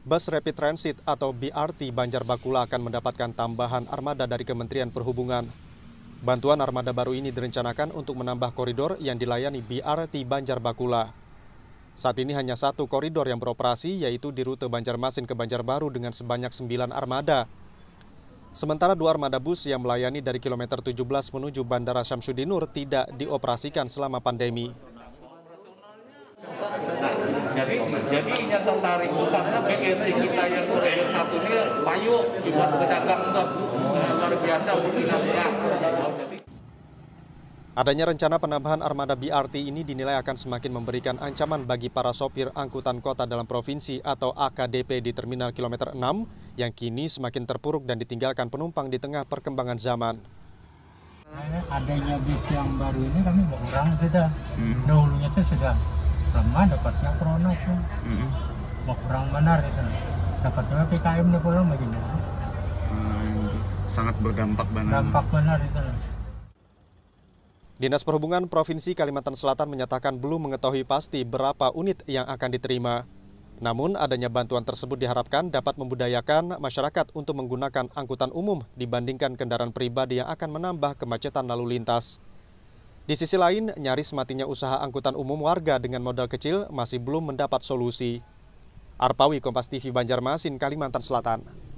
Bus Rapid Transit atau BRT Banjar Bakula akan mendapatkan tambahan armada dari Kementerian Perhubungan. Bantuan armada baru ini direncanakan untuk menambah koridor yang dilayani BRT Banjar Bakula. Saat ini hanya satu koridor yang beroperasi, yaitu di rute Banjarmasin ke Banjarbaru dengan sebanyak 9 armada. Sementara dua armada bus yang melayani dari kilometer 17 menuju Bandara Syamsudinur tidak dioperasikan selama pandemi. Nah, jadi, jadi saya tertarik itu karena BNI kita yang kredit satu ini payu cuma pedagang eh, luar biasa minatnya. Adanya rencana penambahan armada BRT ini dinilai akan semakin memberikan ancaman bagi para sopir angkutan kota dalam provinsi atau AKDP di Terminal Kilometer 6 yang kini semakin terpuruk dan ditinggalkan penumpang di tengah perkembangan zaman. Adanya bis yang baru ini kami berkurang sudah. Hmm. Dahulunya itu sudah lemah dapatnya krono. Hmm apa kurang benar itu. Ya, dapatnya PKM nih kurang begini ah, sangat berdampak benar dampak benar itu Dinas Perhubungan Provinsi Kalimantan Selatan menyatakan belum mengetahui pasti berapa unit yang akan diterima. Namun adanya bantuan tersebut diharapkan dapat membudayakan masyarakat untuk menggunakan angkutan umum dibandingkan kendaraan pribadi yang akan menambah kemacetan lalu lintas. Di sisi lain, nyaris matinya usaha angkutan umum warga dengan modal kecil masih belum mendapat solusi. Arpawi Kompas TV Banjarmasin, Kalimantan Selatan.